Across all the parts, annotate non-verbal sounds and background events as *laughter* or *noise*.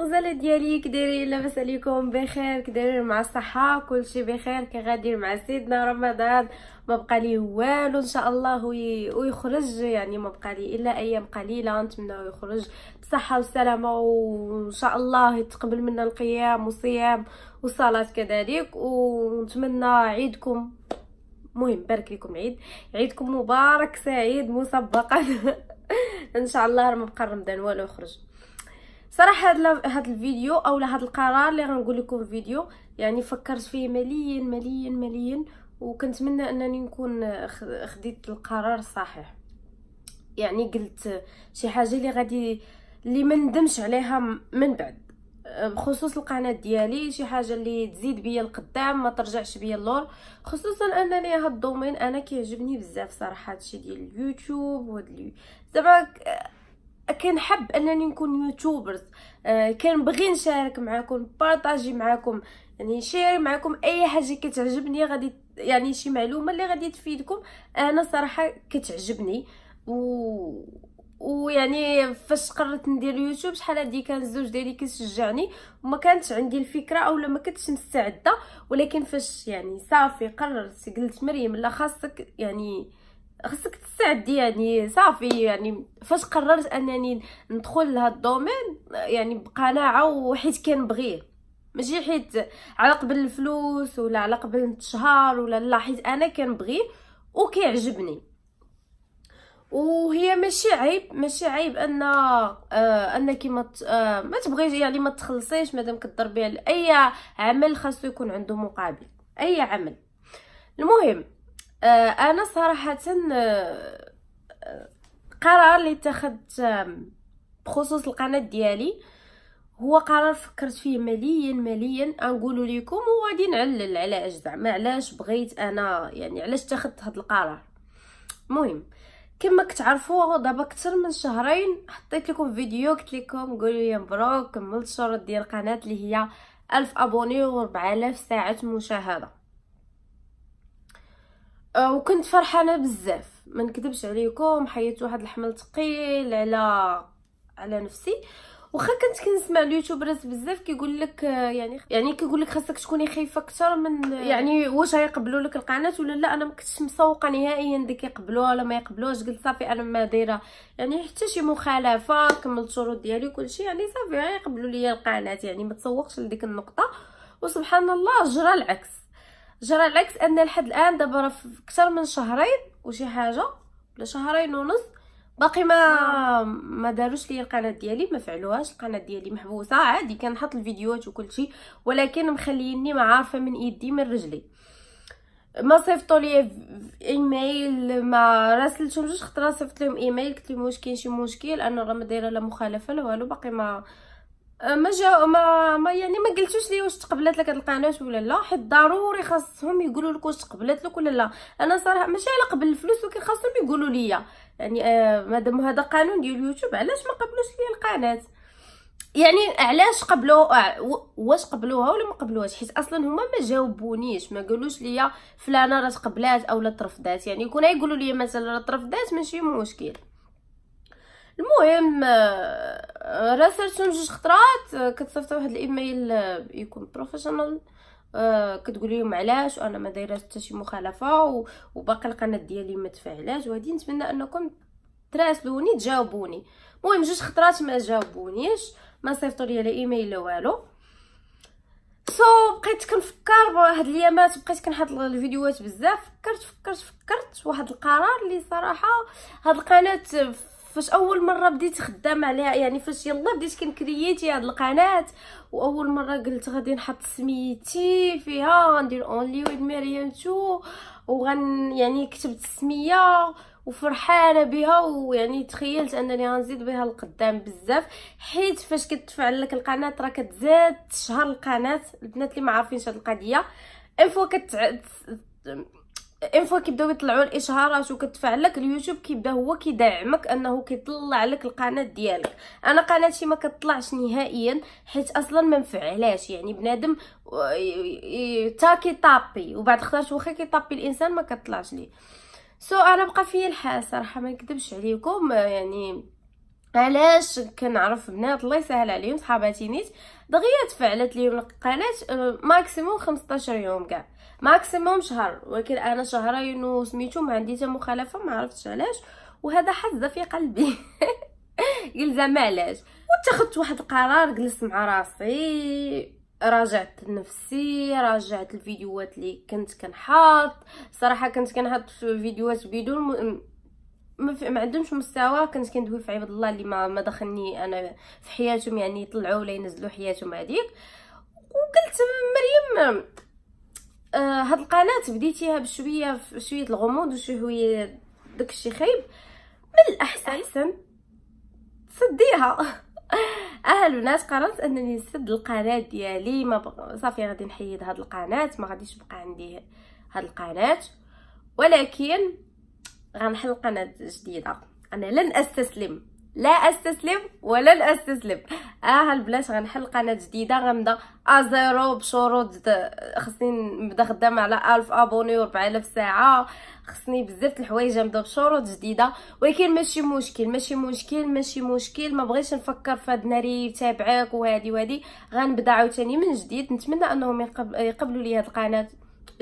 الغزاله ديالي كديري لاباس عليكم بخير كديري مع الصحه كلشي بخير كغادير مع سيدنا رمضان ما بقى لي والو ان شاء الله ويخرج يعني ما بقى لي الا ايام قليله نتمنى يخرج بصحة وسلامة وان شاء الله يتقبل منا القيام وصيام وصلاة كذلك ونتمنى عيدكم مهم بارك لكم عيد عيدكم مبارك سعيد مسبقا *laughs* ان شاء الله راه ما بقى رمضان والو يخرج صراحه هاد هاد الفيديو اولا هاد القرار اللي غنقول لكم فيديو يعني فكرت فيه مليين مليين مليين وكنتمنى انني نكون خديت القرار الصحيح يعني قلت شي حاجه اللي غادي اللي ما ندمش عليها من بعد بخصوص القناه ديالي شي حاجه اللي تزيد بيا القدام ما ترجعش بيا اللور خصوصا انني هاد الدومين انا كيعجبني بزاف صراحه هادشي ديال اليوتيوب وهاد زعما كنحب انني نكون يوتيوبرز آه كنبغي نشارك معكم بارطاجي معكم يعني نشير معكم اي حاجه كتعجبني غادي يعني شي معلومه اللي غادي تفيدكم انا صراحه كتعجبني و ويعني فاش قررت ندير يوتيوب شحال هادي كان الزوج ديالي كيشجعني وما كانت عندي الفكره اولا ما كنتش مستعده ولكن فاش يعني صافي قررت قلت مريم لا خاصك يعني خصك تستعدي يعني صافي يعني فاش قررت انني ندخل لهاد الدومين يعني بقناعه وحيت كنبغيه ماشي حيت على قبل الفلوس ولا على قبل الشهر ولا لا حيت انا كنبغيه وكيعجبني وهي ماشي عيب ماشي عيب ان آه انك ما آه ما تبغيش يعني ما تخلصيش مادام كضربي على اي عمل خاصو يكون عنده مقابل اي عمل المهم آه، انا صراحه آه، قرار اللي اتخذت آه، بخصوص القناه ديالي هو قرار فكرت فيه مليا مليا نقول لكم وغادي نعلل علاش زعما علاش بغيت انا يعني علاش اتخذت هذا القرار مهم كما كتعرفوا دابا اكثر من شهرين حطيت لكم فيديو قلت لكم قولوا لي مبروك كملت الشروط ديال القناه اللي هي ألف ابوني و4000 ساعه مشاهده آه، وكنت فرحانه بزاف ما نكذبش عليكم حيت واحد الحمل ثقيل على على نفسي واخا كنت كنسمع اليوتيوبرز بزاف كيقول لك آه، يعني يعني كيقول لك خاصك تكوني خايفه اكثر من آه، يعني واش غيقبلوا لك القناه ولا لا انا ما كنتش مسوقه نهائيا ديك يقبلوها ولا ما يقبلوهاش قلت صافي انا ما دايره يعني حتى شي مخالفه كملت الشروط ديالي وكلشي يعني صافي غيقبلوا ليا القناه يعني ما تسوقش لديك النقطه وسبحان الله جرى العكس جرى العكس ان لحد الان دابا راه اكثر من شهرين وشي حاجه ولا شهرين ونص باقي ما آه. ما داروش لي القناه ديالي ما فعلوهاش القناه ديالي محبوسه عادي كنحط الفيديوهات وكلشي ولكن مخليني ما عارفه من ايدي من رجلي ما صيفطوا لي ايميل ما راسلتهم جوج خطره صيفط لهم ايميل قلت لهم واش كاين شي مشكل انا راه ما دايره لا مخالفه لا والو باقي ما أه، ما جا ما, ما يعني ما قلتوش لي واش تقبلات لك هاد القناه ولا لا حيت ضروري خاصهم يقولوا لك واش تقبلات لك ولا لا انا صراحه ماشي على قبل الفلوس ولكن خاصهم يقولوا لي يعني آه مادام هذا قانون ديال اليوتيوب علاش ما قبلوش لي القناه يعني علاش قبلوا واش قبلوها ولا ما قبلوهاش حيت اصلا هما ما جاوبونيش ما قالوش ليا فلانه راه تقبلات اولا ترفضات يعني يكون يقولوا لي مثلا راه ترفضات ماشي مشكل المهم آه، راسلتهم جوج خطرات آه، كتصيفط واحد الايميل آه، يكون بروفيشنال أه كتقول لهم علاش وانا ما دايره حتى شي مخالفه وباقي القناه ديالي ما تفعلاش وهادي نتمنى انكم تراسلوني تجاوبوني المهم جوج خطرات ما جاوبونيش ما صيفطوا لي لا ايميل لا والو سو so, بقيت كنفكر هاد الايامات بقيت كنحط الفيديوهات بزاف فكرت فكرت فكرت واحد القرار اللي صراحه هاد القناه فاش اول مره بديت خدام عليها يعني فاش يلا بديت كنكرييتي هاد القناه واول مره قلت غادي نحط سميتي فيها غندير اونلي ويد مريم تو وغن يعني كتبت السميه وفرحانه بها ويعني تخيلت انني غنزيد بها القدام بزاف حيت فاش كتفعل لك القناه راه كتزاد تشهر القناه البنات اللي ما عارفينش هاد القضيه اي فوا كتع ان فوا كيبداو يطلعوا الاشهارات وكتدفع لك اليوتيوب كيبدا هو كيدعمك انه كيطلع لك القناه ديالك انا قناتي ما كتطلعش نهائيا حيت اصلا ما مفعلاش يعني بنادم تا كيطابي وبعد خلاص واخا كيطابي الانسان ما كتطلعش ليه سو so, انا بقى فيا الحال صراحه ما نكذبش عليكم يعني علاش كنعرف بنات الله يسهل عليهم صحاباتي نيت دغيا تفعلت ليهم القناه آه، ماكسيموم 15 يوم كاع ماكسيموم شهر ولكن انا شهرين وسميتو ما عندي حتى مخالفه ما عرفتش علاش وهذا حزه في قلبي *laughs* قلت زعما علاش واتخذت واحد القرار جلست مع راسي راجعت نفسي راجعت الفيديوهات اللي كنت كنحط صراحه كنت كنحط فيديوهات بدون ما, ما عندهمش مستوى كنت كندوي في عباد الله اللي ما, ما دخلني انا في حياتهم يعني يطلعوا ولا ينزلوا حياتهم هذيك وقلت مريم آه هاد القناه بديتيها بشويه شويه الغموض وشويه الشيء خايب من الاحسن سديها *laughs* اه البنات قررت انني نسد القناه ديالي ما بق... صافي غادي نحيد هاد القناه ما غاديش يبقى عندي هاد القناه ولكن غنحل قناه جديده انا لن استسلم لا استسلم ولن استسلم اه البلاش غنحل قناه جديده غنبدا ازيرو آه، بشروط خصني نبدا خدامه على الف ابوني و ربعالاف ساعه خصني بزاف الحوايج نبدا بشروط جديده ولكن ماشي مشكل ماشي مشكل ماشي مشكل ما نفكر في هاد ناري تابعك وهادي وهادي غنبدا عاوتاني من جديد نتمنى انهم يقبلوا لي هاد القناه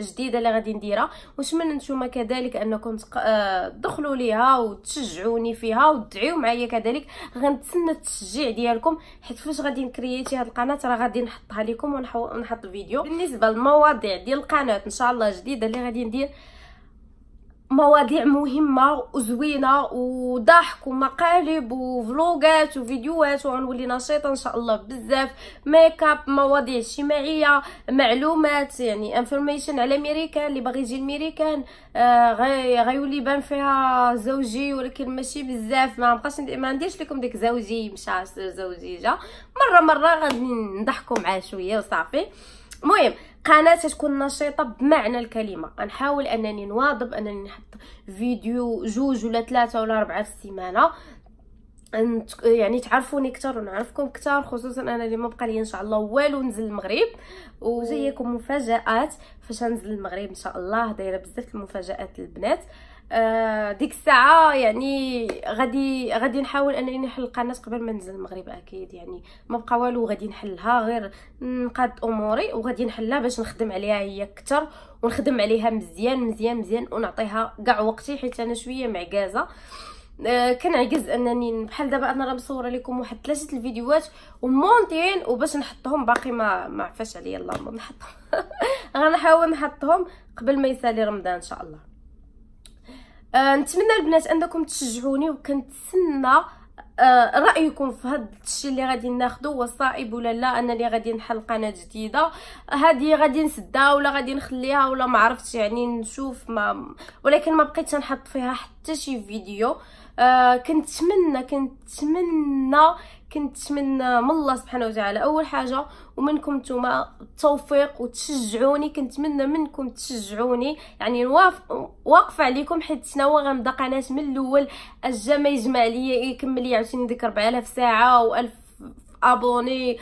جديده اللي غادي نديرها ونتمنى نتوما كذلك انكم تدخلوا آه، ليها وتشجعوني فيها وتدعيو معايا كذلك غنتسنى التشجيع ديالكم حيت فاش غادي نكرييتي هذه القناه راه غادي نحطها لكم ونحط فيديو بالنسبه للمواضيع ديال القناه ان شاء الله جديده اللي غادي ندير مواضيع مهمه وزوينه وضحك ومقالب وفلوغات وفيديوهات وغنولي نشيطه ان شاء الله بزاف ميك اب مواضيع اجتماعيه معلومات يعني انفورميشن على ميريكان اللي باغي يجي لميريكان آه غيولي يبان فيها زوجي ولكن ماشي بزاف ما بقاش ما نديرش لكم ديك زوجي مشى زوجي جا مره مره غادي نضحكوا معاه شويه وصافي المهم قناه تكون نشيطه بمعنى الكلمه غنحاول انني نواظب انني نحط فيديو جوج ولا ثلاثه ولا اربعه في السيمانه يعني تعرفوني كتر ونعرفكم كتر خصوصا انا ما بقى لي ان شاء الله والو نزل المغرب وجايكم مفاجات فاش نزل المغرب ان شاء الله دايره بزاف المفاجات البنات آه، ديك الساعه يعني غادي غادي نحاول انني نحل القناه قبل ما ننزل المغرب اكيد يعني ما بقى والو غادي نحلها غير نقاد اموري وغادي نحلها باش نخدم عليها هي اكثر ونخدم عليها مزيان مزيان مزيان ونعطيها كاع وقتي حيت انا شويه معكازه آه كنعجز انني بحال دابا انا راه مصوره لكم واحد ثلاثه الفيديوهات ومونتين وباش نحطهم باقي ما ما عفاش عليا الله ما نحطهم *laughs* غنحاول نحطهم قبل ما يسالي رمضان ان شاء الله آه نتمنى البنات انكم تشجعوني وكنتسنى آه رايكم في هذا الشيء اللي غادي ناخذه هو ولا لا انا اللي غادي نحل قناه جديده هذه غادي نسدها ولا غادي نخليها ولا ما عرفتش يعني نشوف ما ولكن ما بقيتش نحط فيها حتى شي فيديو آه، كنتمنى كنتمنى كنتمنى من الله سبحانه وتعالى اول حاجه ومنكم نتوما التوفيق وتشجعوني كنتمنى منكم تشجعوني يعني واقفه عليكم حيت تناوى غنبدا قناه من الاول اجا ما يجمع ليا يكمل لي عاوتاني ديك 4000 ساعه و1000 ابوني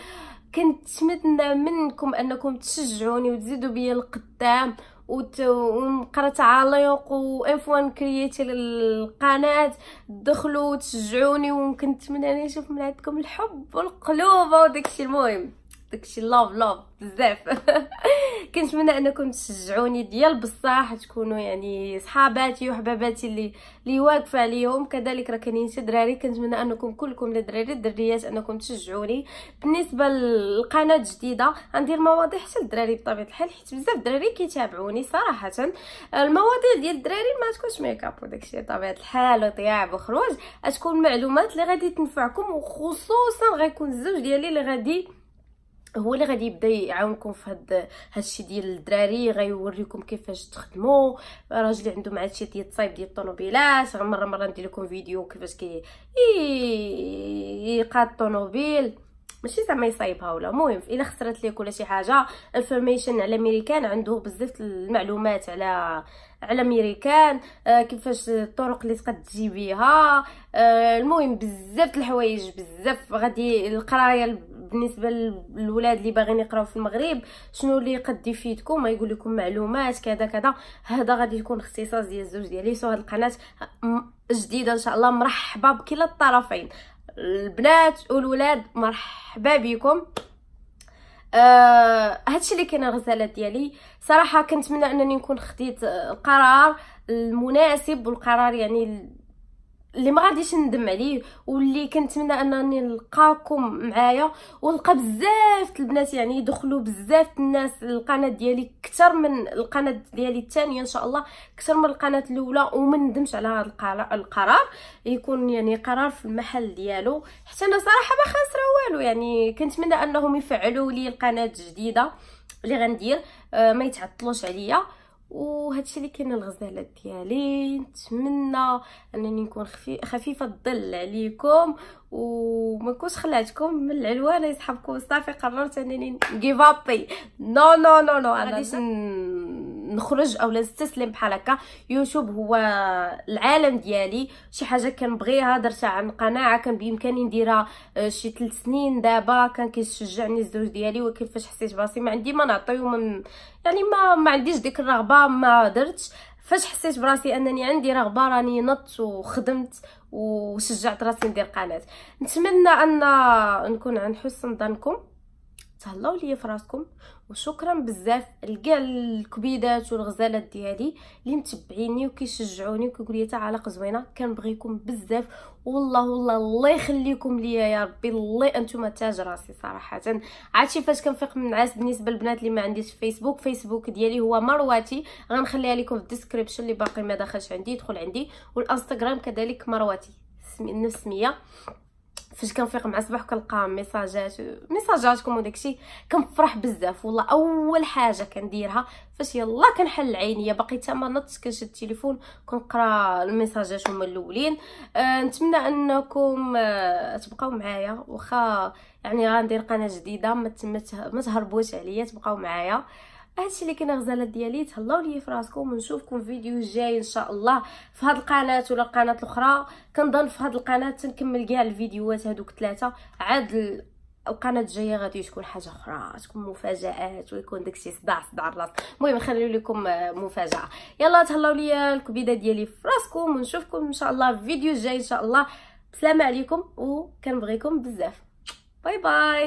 كنتمنى منكم انكم تشجعوني وتزيدوا بيا القدام ونقرا تعاليق وانفوان كرييتي للقناه دخلوا وتشجعوني وممكن نتمنى نشوف من عندكم الحب والقلوب وداكشي المهم داكشي لوف لوف بزاف *laughs* كنتمنى انكم تشجعوني ديال بصح تكونوا يعني صحاباتي وحباباتي اللي اللي واقفه عليهم كذلك راه كاينين شي دراري كنتمنى انكم كلكم الدراري الدريات انكم تشجعوني بالنسبه للقناه الجديده غندير مواضيع حتى الدراري بطبيعه الحال حيت بزاف الدراري كيتابعوني صراحه المواضيع ديال الدراري ما تكونش ميكاب وداكشي بطبيعه الحال وطياب وخروج تكون معلومات اللي غادي تنفعكم وخصوصا غيكون الزوج ديالي اللي غادي هو اللي غادي يبدا يعاونكم في هاد هادشي ديال الدراري غيوريكم كيفاش تخدموا راجلي عنده مع هادشي ديال الصايب ديال الطوموبيلات مره مره ندير لكم فيديو كيفاش كي يقاد الطوموبيل ماشي زعما يصايبها ولا المهم الا خسرت ليك ولا شي حاجه انفورميشن على ميريكان عنده بزاف المعلومات على على ميريكان آه كيفاش الطرق اللي تقد تجي بيها آه المهم بزاف الحوايج بزاف غادي القرايه بالنسبه للولاد اللي باغيين يقراو في المغرب شنو اللي قد يفيدكم يقول لكم معلومات كذا كذا هذا غادي يكون اختصاص ديال الزوج ديالي سو هاد القناه جديده ان شاء الله مرحبا بكلا الطرفين البنات والولاد مرحبا بكم آه هادشي اللي كاين الغزالات ديالي صراحه كنتمنى انني نكون خديت القرار المناسب والقرار يعني اللي ما غاديش ندم عليه واللي كنتمنى انني نلقاكم معايا ونلقى بزاف البنات يعني يدخلوا بزاف الناس القناه ديالي اكثر من القناه ديالي الثانيه ان شاء الله اكثر من القناه الاولى وما ندمش على هذا القرار يكون يعني قرار في المحل ديالو حتى انا صراحه ما خاسره والو يعني كنتمنى انهم يفعلوا لي القناه الجديده اللي غندير آه، ما يتعطلوش عليا وهادشي اللي كاين الغزالات ديالي نتمنى انني نكون خفي... خفيفه الظل عليكم وما نكونش خلعتكم من العلوان يصحابكم صافي قررت انني جيف ابي نو نو نو نو غاديش نخرج او نستسلم بحال هكا يوتيوب هو العالم ديالي شي حاجه كنبغيها درتها عن قناعه كان بامكاني نديرها آه، شي 3 سنين دابا كان كيشجعني الزوج ديالي وكيفاش حسيت براسي ما عندي ما نعطي ومن يعني ما ما عنديش ديك الرغبه ما درتش فاش حسيت براسي انني عندي رغبه راني نط وخدمت وشجعت راسي ندير قناه نتمنى ان نكون عن حسن ظنكم تهلاو ليا في راسكم وشكرا بزاف لكاع الكبيدات والغزالات ديالي اللي متبعيني وكيشجعوني وكيقول لي تعالق زوينه كنبغيكم بزاف والله والله الله يخليكم ليا يا ربي الله انتم تاج راسي صراحه عادشي فاش كنفيق من النعاس بالنسبه للبنات اللي ما عنديش فيسبوك فيسبوك ديالي هو مرواتي غنخليها لكم في الديسكريبشن اللي باقي ما دخلش عندي يدخل عندي والانستغرام كذلك مرواتي نفس ميه فاش كنفيق مع الصباح وكنلقى ميساجات ميساجاتكم وداكشي كنفرح بزاف والله اول حاجه كنديرها فاش يلا كنحل عينيا باقي حتى ما نطش كنشد التليفون كنقرا الميساجات هما الاولين أه نتمنى انكم أه تبقاو معايا واخا يعني غندير قناه جديده ما ما تهربوش عليا تبقاو معايا هادشي اللي كاين غزالات ديالي تهلاو ليا في راسكم ونشوفكم فيديو جاي ان شاء الله في هاد القناه ولا القناه الاخرى كنظن في هاد القناه تنكمل كاع الفيديوهات هادوك ثلاثه عاد القناه الجايه غادي تكون حاجه اخرى تكون مفاجات ويكون داكشي صداع صداع الراس المهم نخليو لكم مفاجاه يلا تهلاو ليا الكبيده ديالي في راسكم ونشوفكم ان شاء الله في فيديو جاي ان شاء الله بسلامه عليكم وكنبغيكم بزاف باي باي